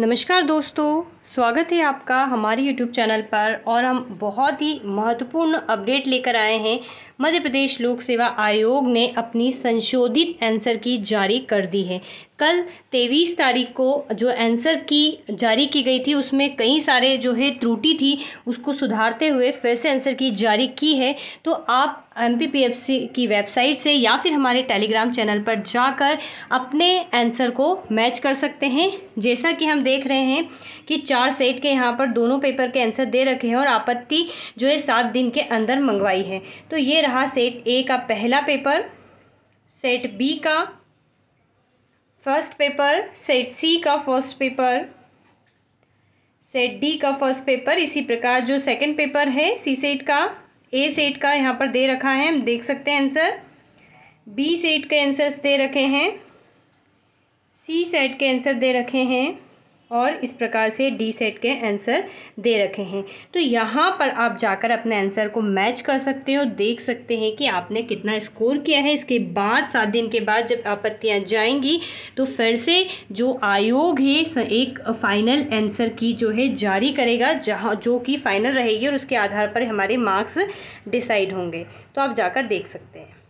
नमस्कार दोस्तों स्वागत है आपका हमारे यूट्यूब चैनल पर और हम बहुत ही महत्वपूर्ण अपडेट लेकर आए हैं मध्य प्रदेश लोक सेवा आयोग ने अपनी संशोधित आंसर की जारी कर दी है कल 23 तारीख को जो आंसर की जारी की गई थी उसमें कई सारे जो है त्रुटि थी उसको सुधारते हुए फिर से आंसर की जारी की है तो आप एम की वेबसाइट से या फिर हमारे टेलीग्राम चैनल पर जाकर अपने आंसर को मैच कर सकते हैं जैसा कि हम देख रहे हैं कि चार सेट के यहाँ पर दोनों पेपर के आंसर दे रखे हैं और आपत्ति जो है सात दिन के अंदर मंगवाई है तो ये रहा सेट ए का पहला पेपर सेट बी का फर्स्ट पेपर सेट सी का फर्स्ट पेपर सेट डी का फर्स्ट पेपर इसी प्रकार जो सेकंड पेपर है सी सेट का ए सेट का यहाँ पर दे रखा है हम देख सकते हैं आंसर बी सेट के आंसर्स दे रखे हैं सी सेट के आंसर दे रखे हैं और इस प्रकार से डी सेट के आंसर दे रखे हैं तो यहाँ पर आप जाकर अपने आंसर को मैच कर सकते हो देख सकते हैं कि आपने कितना स्कोर किया है इसके बाद सात दिन के बाद जब आपत्तियाँ जाएंगी तो फिर से जो आयोग है एक फाइनल आंसर की जो है जारी करेगा जहाँ जो कि फाइनल रहेगी और उसके आधार पर हमारे मार्क्स डिसाइड होंगे तो आप जाकर देख सकते हैं